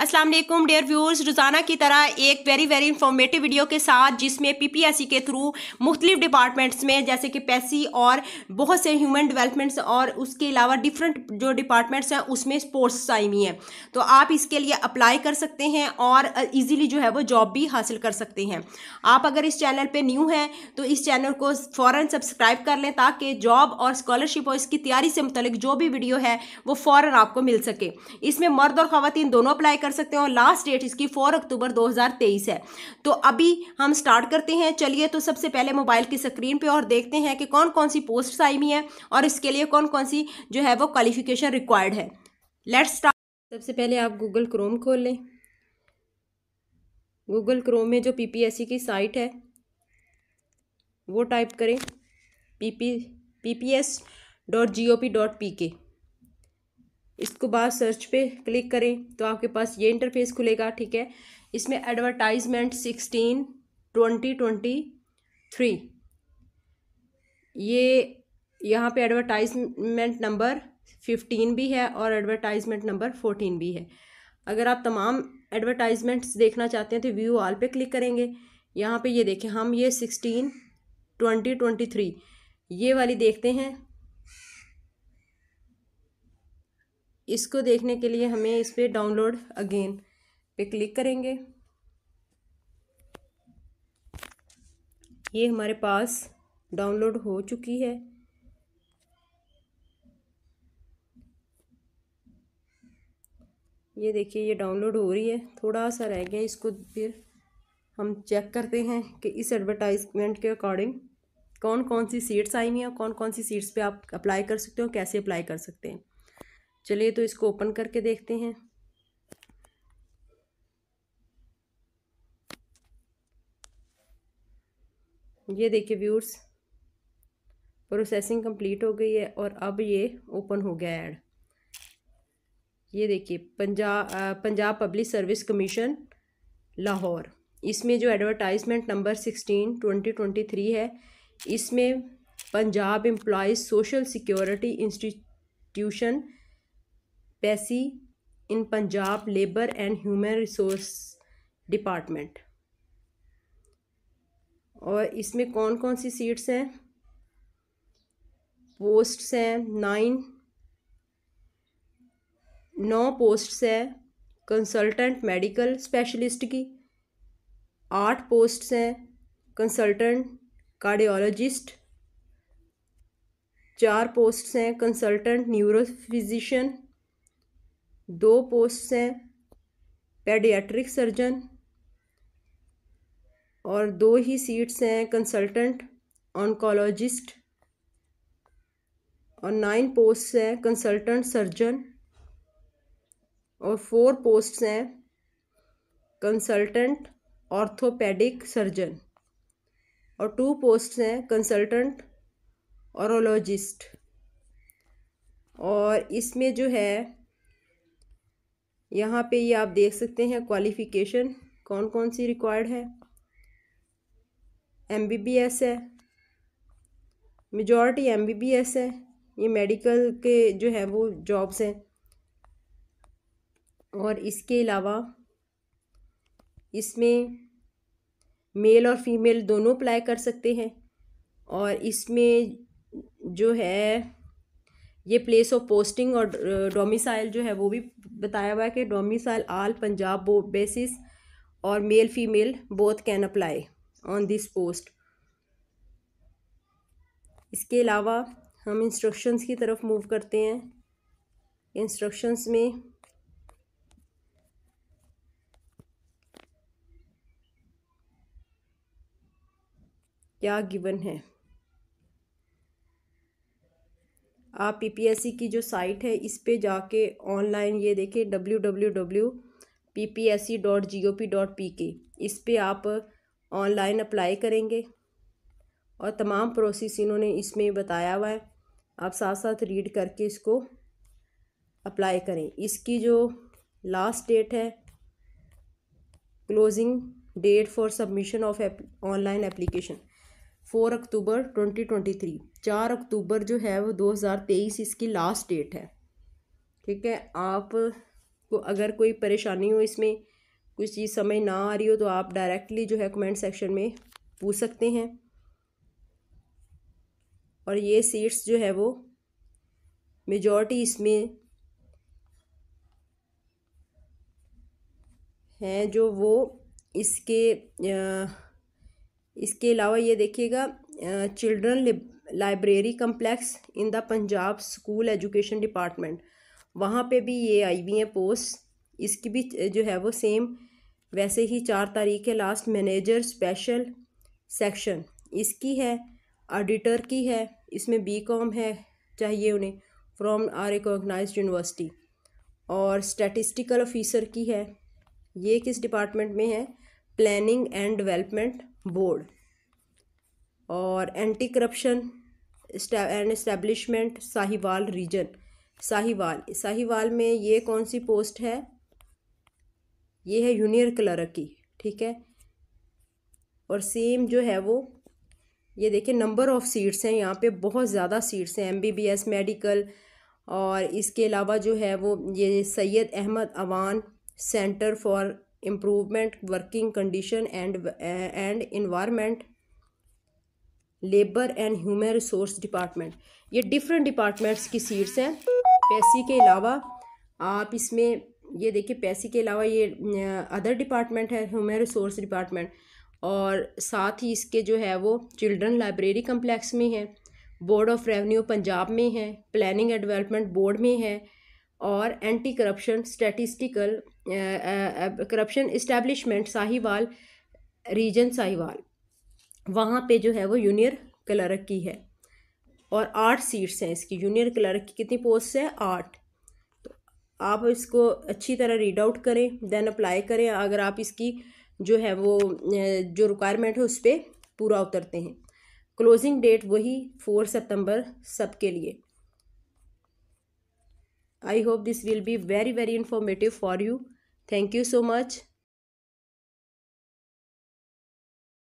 Aslam dare viewers रोज़ाना की तरह एक वेरी वेरी इंफॉर्मेटिव वीडियो के साथ जिसमें पीपीएससी के थ्रू मुख्तलिफ डिपार्टमेंट्स में जैसे कि पैसी e और बहुत से ह्यूमन डेवलपमेंट्स और उसके अलावा डिफरेंट जो डिपार्टमेंट्स हैं उसमें स्पोर्ट्स हुई हैं तो आप इसके लिए अप्लाई कर सकते हैं और ईजिली जो है वो जॉब भी हासिल कर सकते हैं आप अगर इस चैनल पर न्यू हैं तो इस चैनल को फ़ौर सब्सक्राइब कर लें ताकि जॉब और स्कॉलरशिप और इसकी तैयारी से मुतलिक जो भी वीडियो है वो फ़ौर आपको मिल सके इसमें मर्द और ख़वान दोनों अप्लाई कर कर सकते हैं और लास्ट डेट इसकी फोर अक्टूबर 2023 है तो अभी हम स्टार्ट करते हैं चलिए तो सबसे पहले मोबाइल की स्क्रीन पे और देखते हैं कि कौन कौन सी पोस्ट आई हुई है और इसके लिए कौन कौन सी जो है वो क्वालिफिकेशन रिक्वायर्ड है लेट्स स्टार्ट सबसे पहले आप गूगल क्रोम खोल लें गूगल क्रोम में जो पीपीएससी की साइट है वो टाइप करें P P P P S dot G O P dot P K इसको बाद सर्च पे क्लिक करें तो आपके पास ये इंटरफेस खुलेगा ठीक है इसमें advertisement sixteen twenty twenty three ये यहाँ पे एडवर्टाइजमेंट नंबर फिफ्टीन भी है और एडवर्टाइजमेंट नंबर फोर्टीन भी है अगर आप तमाम एडवर्टाइजमेंट्स देखना चाहते हैं तो व्यू ऑल पे क्लिक करेंगे यहाँ पे ये देखें हम ये सिक्सटीन ट्वेंटी ट्वेंटी थ्री ये वाली देखते हैं इसको देखने के लिए हमें इस पर डाउनलोड अगेन पे क्लिक करेंगे ये हमारे पास डाउनलोड हो चुकी है ये देखिए ये डाउनलोड हो रही है थोड़ा सा रह गया इसको फिर हम चेक करते हैं कि इस एडवर्टाइजमेंट के अकॉर्डिंग कौन कौन सी सीट्स आई हुई हैं कौन कौन सी सीट्स पे आप अप्लाई कर सकते हो कैसे अप्लाई कर सकते हैं चलिए तो इसको ओपन करके देखते हैं ये देखिए व्यूर्स प्रोसेसिंग कंप्लीट हो गई है और अब ये ओपन हो गया ऐड ये देखिए Punjab Punjab public service commission Lahore इसमें जो advertisement number sixteen twenty twenty three है इसमें Punjab employees social security institution PESSI in Punjab labour and human resource department और इसमें कौन कौन सी सीट्स हैं पोस्ट्स हैं नाइन नौ पोस्ट्स हैं कंसल्टेंट मेडिकल स्पेशलिस्ट की आठ पोस्ट्स हैं कंसल्टेंट कार्डियोलॉजिस्ट चार पोस्ट्स हैं कंसल्टेंट न्यूरो फिजिशियन दो पोस्ट हैं पेडियाट्रिक सर्जन और दो ही सीट्स हैं कंसल्टेंट ऑनकोलॉजिस्ट और नाइन पोस्ट हैं कंसल्टेंट सर्जन और फोर पोस्ट्स हैं कंसल्टेंट ऑर्थोपेडिक सर्जन और टू पोस्ट हैं कंसल्टेंट औरोलॉजिस्ट और इसमें जो है यहाँ पे ये आप देख सकते हैं क्वालिफ़िकेशन कौन कौन सी रिक्वायर्ड है एम बी बी एस है majority M B B S है ये मेडिकल के जो है वो जॉब्स हैं और इसके अलावा इसमें मेल और फीमेल दोनों अप्लाई कर सकते हैं और इसमें जो है ये प्लेस ऑफ पोस्टिंग और डोमिसाइल जो है वो भी बताया हुआ है कि डोमिसाइल आल पंजाब बेसिस और male female both can apply on this post इसके अलावा हम इंस्ट्रक्शंस की तरफ मूव करते हैं इंस्ट्रक्शंस में क्या गिवन है आप पीपीएससी की जो साइट है इस पे जाके ऑनलाइन ये देखें W W W P P S C dot G O P dot P K इस पर आप ऑनलाइन अप्लाई करेंगे और तमाम प्रोसेस इन्होंने इसमें बताया हुआ है आप साथ साथ रीड करके इसको अप्लाई करें इसकी जो लास्ट डेट है closing date for submission of online application four October twenty twenty three चार अक्टूबर जो है वो दो हज़ार तेईस इसकी लास्ट डेट है ठीक है आप को अगर कोई परेशानी हो इसमें कुछ चीज़ समझ ना आ रही हो तो आप डायरेक्टली जो है कमेंट सेक्शन में पूछ सकते हैं और ये सीट्स जो है वो मेजॉरिटी इसमें हैं जो वो इसके आ, इसके अलावा ये देखिएगा children library complex in the Punjab school education department वहाँ पे भी ये आई हुई हैं पोस्ट इसकी भी जो है वो सेम वैसे ही चार तारीख है लास्ट मैनेजर स्पेशल सेक्शन इसकी है ऑडिटर की है इसमें बी कॉम है चाहिए उन्हें फ्रॉम आर रिकोगनाइज यूनिवर्सिटी और स्टैटिस्टिकल ऑफिसर की है ये किस डिपार्टमेंट में है प्लानिंग एंड डेवलपमेंट बोर्ड और anti corruption and establishment Sahiwal region Sahiwal Sahiwal में ये कौन सी पोस्ट है ये है यूनियर क्लर्क की ठीक है और सेम जो है वो ये देखिए नंबर ऑफ़ सीट्स हैं यहाँ पे बहुत ज़्यादा सीट्स हैं एमबीबीएस मेडिकल और इसके अलावा जो है वो ये Syed Ahmed Awan centre for improvement working condition and and environment labour and human resource department ये डिफरेंट डिपार्टमेंट्स की सीट्स हैं पैसी के अलावा आप इसमें ये देखिए पैसी के अलावा ये अदर डिपार्टमेंट है ह्यूमन रिसोर्स डिपार्टमेंट और साथ ही इसके जो है वो चिल्ड्रन लाइब्रेरी कम्प्लेक्स में है बोर्ड ऑफ रेवन्यू पंजाब में है प्लानिंग एंड डेवलपमेंट बोर्ड में है और anti corruption statistical corruption establishment Sahiwal region Sahiwal वहाँ पे जो है वो यूनियर क्लर्क की है और आठ सीट्स हैं इसकी यूनियर क्लर्क की कितनी पोस्ट है आठ तो आप इसको अच्छी तरह रीड आउट करें देन अप्लाई करें अगर आप इसकी जो है वो uh, जो रिक्वायरमेंट है उस पर पूरा उतरते हैं क्लोजिंग डेट वही फोर सितंबर सबके लिए I hope this will be very very informative for you. Thank you so much.